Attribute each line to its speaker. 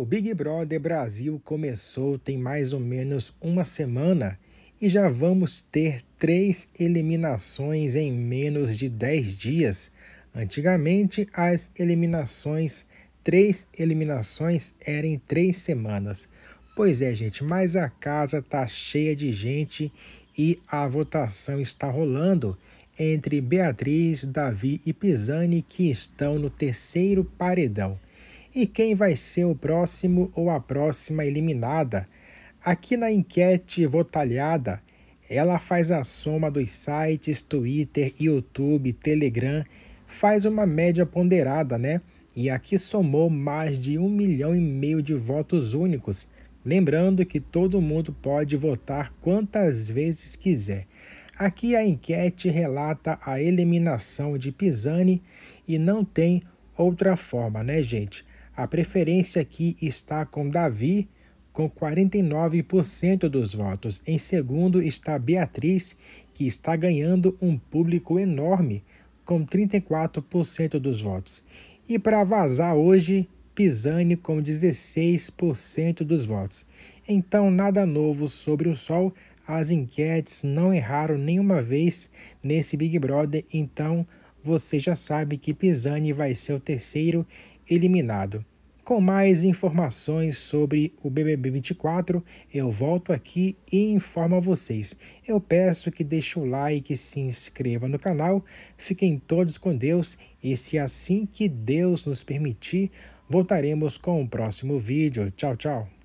Speaker 1: O Big Brother Brasil começou tem mais ou menos uma semana e já vamos ter três eliminações em menos de 10 dias. Antigamente, as eliminações, três eliminações eram em três semanas. Pois é, gente, mas a casa tá cheia de gente e a votação está rolando entre Beatriz, Davi e Pisani, que estão no terceiro paredão e quem vai ser o próximo ou a próxima eliminada. Aqui na enquete votalhada, ela faz a soma dos sites, Twitter, YouTube, Telegram, faz uma média ponderada, né? E aqui somou mais de um milhão e meio de votos únicos. Lembrando que todo mundo pode votar quantas vezes quiser. Aqui a enquete relata a eliminação de Pisani e não tem outra forma, né, gente? A preferência aqui está com Davi, com 49% dos votos. Em segundo está Beatriz, que está ganhando um público enorme, com 34% dos votos. E para vazar hoje, Pisani com 16% dos votos. Então, nada novo sobre o sol. As enquetes não erraram nenhuma vez nesse Big Brother, então você já sabe que Pisani vai ser o terceiro eliminado. Com mais informações sobre o BBB 24, eu volto aqui e informo a vocês. Eu peço que deixe o like, se inscreva no canal, fiquem todos com Deus e se assim que Deus nos permitir, voltaremos com o próximo vídeo. Tchau, tchau!